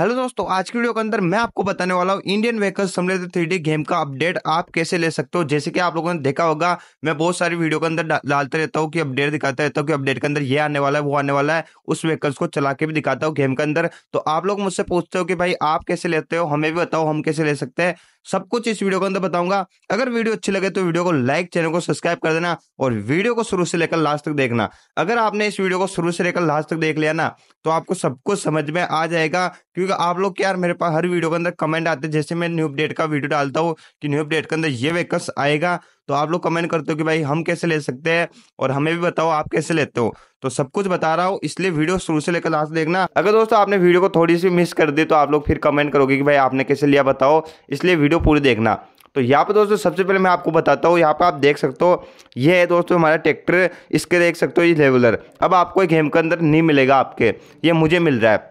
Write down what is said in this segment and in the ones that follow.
hello दोस्तों आज की वीडियो के अंदर मैं आपको बताने वाला हूँ इंडियन व्हीकल समृद्ध थ्री गेम का अपडेट आप कैसे ले सकते हो जैसे कि आप लोगों ने देखा होगा मैं बहुत सारी वीडियो के अंदर डालते रहता हूँ कि अपडेट दिखाता रहता हूँ कि अपडेट के अंदर ये आने वाला है वो आने वाला है उस व्हीकल्स को चला के भी दिखाता हूँ गेम के अंदर तो आप लोग मुझसे पूछते हो कि भाई आप कैसे लेते हो हमें भी बताओ हम कैसे ले सकते हैं सब कुछ इस वीडियो के अंदर बताऊंगा अगर वीडियो अच्छी लगे तो वीडियो को लाइक चैनल को सब्सक्राइब कर देना और वीडियो को शुरू से लेकर लास्ट तक देखना अगर आपने इस वीडियो को शुरू से लेकर लास्ट तक देख लिया ना तो आपको सब कुछ समझ में आ जाएगा क्योंकि आप लोग के यार मेरे पास हर वीडियो के अंदर कमेंट आते हैं जैसे मैं न्यू अपडेट का वीडियो डालता हूँ कि न्यू अपडेट के अंदर ये वेकस आएगा तो आप लोग कमेंट करते हो कि भाई हम कैसे ले सकते हैं और हमें भी बताओ आप कैसे लेते हो तो सब कुछ बता रहा हूँ इसलिए वीडियो शुरू से लेकर लास्ट देखना अगर दोस्तों आपने वीडियो को थोड़ी सी मिस कर दी तो आप लोग फिर कमेंट करोगे कि भाई आपने कैसे लिया बताओ इसलिए वीडियो पूरी देखना तो यहाँ पर दोस्तों सबसे पहले मैं आपको बताता हूँ यहाँ पर आप देख सकते हो ये है दोस्तों हमारा ट्रैक्टर इसके देख सकते हो ये लेवलर अब आपको गेम के अंदर नहीं मिलेगा आपके ये मुझे मिल रहा है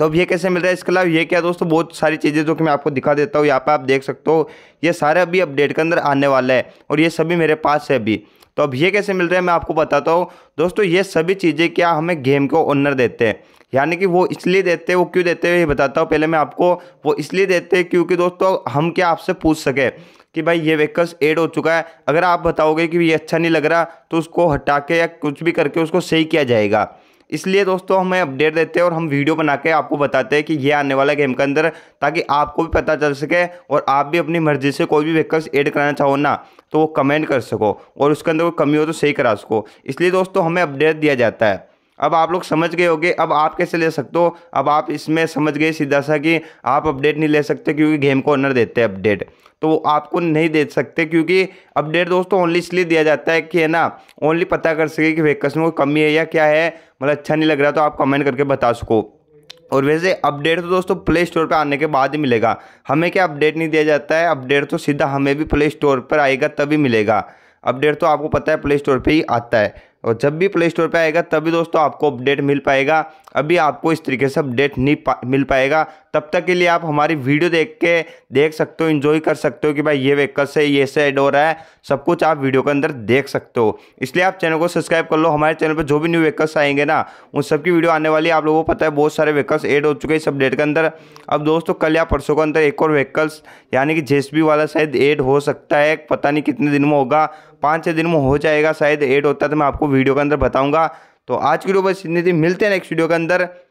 तो अब ये कैसे मिल रहा है इसके अलावा ये क्या दोस्तों बहुत सारी चीज़ें जो कि मैं आपको दिखा देता हूँ यहाँ पर आप देख सकते हो ये सारे अभी अपडेट के अंदर आने वाला है और ये सभी मेरे पास है अभी तो अब ये कैसे मिल रहा है मैं आपको बताता हूँ दोस्तों ये सभी चीज़ें क्या हमें गेम को ऑनर देते हैं यानी कि वो इसलिए देते हैं वो क्यों देते हैं ये बताता हूँ पहले मैं आपको वो इसलिए देते हैं क्योंकि दोस्तों हम क्या आपसे पूछ सके कि भाई ये वेकल्स एड हो चुका है अगर आप बताओगे कि ये अच्छा नहीं लग रहा तो उसको हटा के या कुछ भी करके उसको सही किया जाएगा इसलिए दोस्तों हमें अपडेट देते हैं और हम वीडियो बना के आपको बताते हैं कि ये आने वाला गेम के अंदर ताकि आपको भी पता चल सके और आप भी अपनी मर्जी से कोई भी व्हीकल्स ऐड कराना चाहो ना तो वो कमेंट कर सको और उसके अंदर कोई कमी हो तो सही करा सको इसलिए दोस्तों हमें अपडेट दिया जाता है अब आप लोग समझ गए होगे अब आप कैसे ले सकते हो अब आप इसमें समझ गए सीधा सा कि आप अपडेट नहीं ले सकते क्योंकि गेम को ऑनर देते हैं अपडेट तो वो आपको नहीं दे सकते क्योंकि अपडेट दोस्तों ओनली इसलिए दिया जाता है कि है ना ओनली पता कर सके कि वेकस में कोई कमी है या क्या है मतलब अच्छा नहीं लग रहा तो आप कमेंट करके बता सको और वैसे अपडेट तो दोस्तों प्ले स्टोर पर आने के बाद ही मिलेगा हमें क्या अपडेट नहीं दिया जाता है अपडेट तो सीधा हमें भी प्ले स्टोर पर आएगा तभी मिलेगा अपडेट तो आपको पता है प्ले स्टोर पर ही आता है और जब भी प्ले स्टोर पर आएगा तभी दोस्तों आपको अपडेट मिल पाएगा अभी आपको इस तरीके से अपडेट नहीं पा, मिल पाएगा तब तक के लिए आप हमारी वीडियो देख के देख सकते हो इन्जॉय कर सकते हो कि भाई ये वेकल से ये से एड हो रहा है सब कुछ आप वीडियो के अंदर देख सकते हो इसलिए आप चैनल को सब्सक्राइब कर लो हमारे चैनल पर जो भी न्यू व्हीकल्स आएंगे ना उन सबकी वीडियो आने वाली आप लोगों को पता है बहुत सारे व्हीकल्स एड हो चुके हैं इस अपडेट के अंदर अब दोस्तों कल या परसों के अंदर एक और व्हीकल्स यानी कि जेएसबी वाला शायद एड हो सकता है पता नहीं कितने दिन में होगा पाँच छः दिन में हो जाएगा शायद एड होता है तो मैं आपको वीडियो के अंदर बताऊँगा तो आज की वीडियो बस इतनी थी मिलते हैं नेक्स्ट वीडियो के अंदर